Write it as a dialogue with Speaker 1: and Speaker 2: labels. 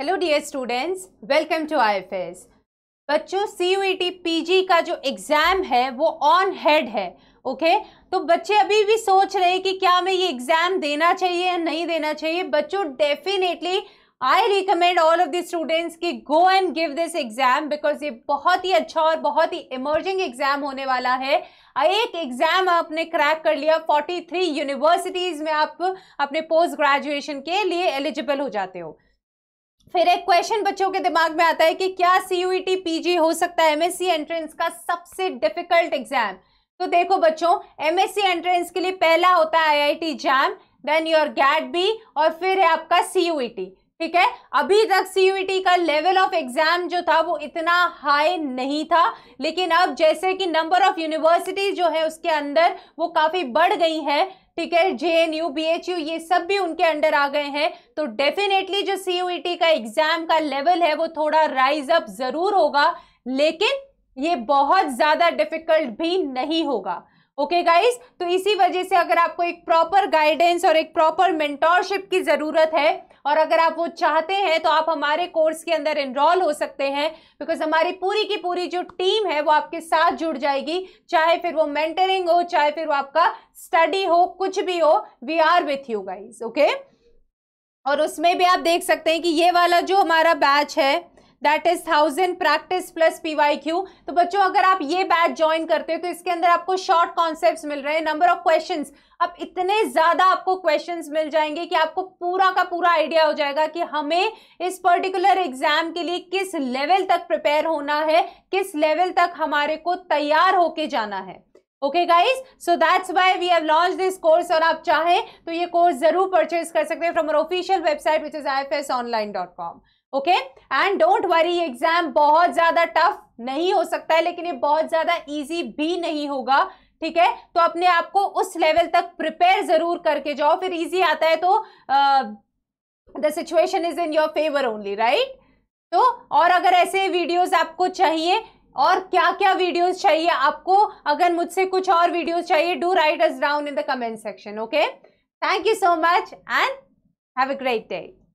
Speaker 1: Hello dear students welcome to IFS बच्चों C PG e का जो एग्ज़ाम है वो ऑन हेड है ओके okay? तो बच्चे अभी भी सोच रहे कि क्या हमें ये एग्ज़ाम देना चाहिए या नहीं देना चाहिए बच्चों definitely I recommend all of the students कि go and give this exam because ये बहुत ही अच्छा और बहुत ही इमर्जिंग एग्ज़ाम होने वाला है एक एग्ज़ाम आपने क्रैक कर लिया 43 यूनिवर्सिटीज़ में आप अपने पोस्ट ग्रेजुएशन के लिए एलिजिबल हो जाते हो फिर एक क्वेश्चन बच्चों के दिमाग में आता है कि क्या सीयूईटी पीजी e हो सकता है एमएससी एंट्रेंस का सबसे डिफिकल्ट एग्जाम तो देखो बच्चों एमएससी एंट्रेंस के लिए पहला होता है IIT JAM then your GAT B और फिर है आपका सीयूईटी e ठीक है अभी तक सीयूईटी e का लेवल ऑफ एग्जाम जो था वो इतना हाई नहीं था लेकिन अब जैसे कि नंबर ऑफ यूनिवर्सिटीज जो है उसके अंदर वो काफ़ी बढ़ गई है ठीक है एच यू ये सब भी उनके अंडर आ गए हैं तो डेफिनेटली जो सी यू टी का एग्जाम का लेवल है वो थोड़ा राइज अप जरूर होगा लेकिन ये बहुत ज्यादा डिफिकल्ट भी नहीं होगा ओके okay गाइस तो इसी वजह से अगर आपको एक प्रॉपर गाइडेंस और एक प्रॉपर मेंटोरशिप की ज़रूरत है और अगर आप वो चाहते हैं तो आप हमारे कोर्स के अंदर इनरोल हो सकते हैं बिकॉज हमारी पूरी की पूरी जो टीम है वो आपके साथ जुड़ जाएगी चाहे फिर वो मेंटरिंग हो चाहे फिर वो आपका स्टडी हो कुछ भी हो we are with you guys okay और उसमें भी आप देख सकते हैं कि ये वाला जो हमारा बैच है that is thousand practice plus PY Q तो बच्चों अगर आप ये बैच ज्वाइन करते हो तो इसके अंदर आपको शॉर्ट कॉन्सेप्ट मिल रहे हैं नंबर ऑफ क्वेश्चन अब इतने ज्यादा आपको क्वेश्चन मिल जाएंगे कि आपको पूरा का पूरा आइडिया हो जाएगा कि हमें इस पर्टिकुलर एग्जाम के लिए किस लेवल तक प्रिपेयर होना है किस लेवल तक हमारे को तैयार होके जाना है okay guys so that's why we have launch this course और आप चाहें तो ये कोर्स जरूर परचेज कर सकते हैं from our official website which is I online dot com okay and don't worry exam बहुत ज्यादा टफ नहीं हो सकता है लेकिन ये बहुत ज्यादा ईजी भी नहीं होगा ठीक है तो अपने आप को उस लेवल तक प्रिपेयर जरूर करके जाओ फिर इजी आता है तो the situation is in your favour only right तो और अगर ऐसे वीडियोस आपको चाहिए और क्या क्या वीडियोस चाहिए आपको अगर मुझसे कुछ और वीडियोस चाहिए do write us down in the comment section okay thank you so much and have a great day